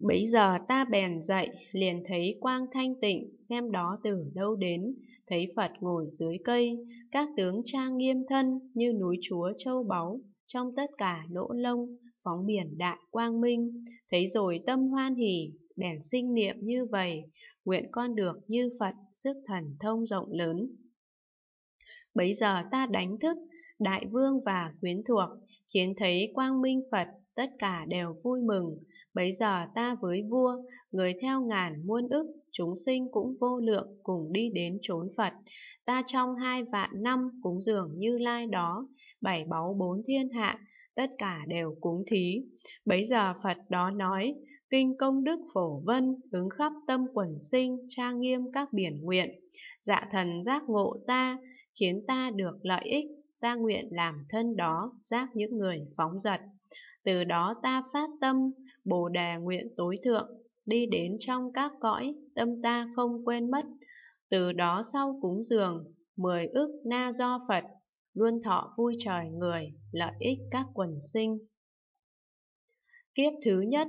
Bấy giờ ta bèn dậy, liền thấy quang thanh tịnh, xem đó từ đâu đến, thấy Phật ngồi dưới cây, các tướng trang nghiêm thân như núi chúa châu báu, trong tất cả nỗ lông, phóng biển đại quang minh, thấy rồi tâm hoan hỉ, bèn sinh niệm như vậy, nguyện con được như Phật, sức thần thông rộng lớn. Bấy giờ ta đánh thức, đại vương và quyến thuộc, khiến thấy quang minh Phật tất cả đều vui mừng. Bấy giờ ta với vua, người theo ngàn muôn ức, chúng sinh cũng vô lượng cùng đi đến chốn Phật. Ta trong hai vạn năm cúng dường như lai đó, bảy báu bốn thiên hạ, tất cả đều cúng thí. Bấy giờ Phật đó nói, kinh công đức phổ vân, hướng khắp tâm quần sinh, trang nghiêm các biển nguyện. Dạ thần giác ngộ ta, khiến ta được lợi ích, ta nguyện làm thân đó, giác những người phóng dật. Từ đó ta phát tâm, Bồ đề nguyện tối thượng, đi đến trong các cõi, tâm ta không quên mất. Từ đó sau cúng dường, mười ức na do Phật, luôn thọ vui trời người, lợi ích các quần sinh. Kiếp thứ nhất,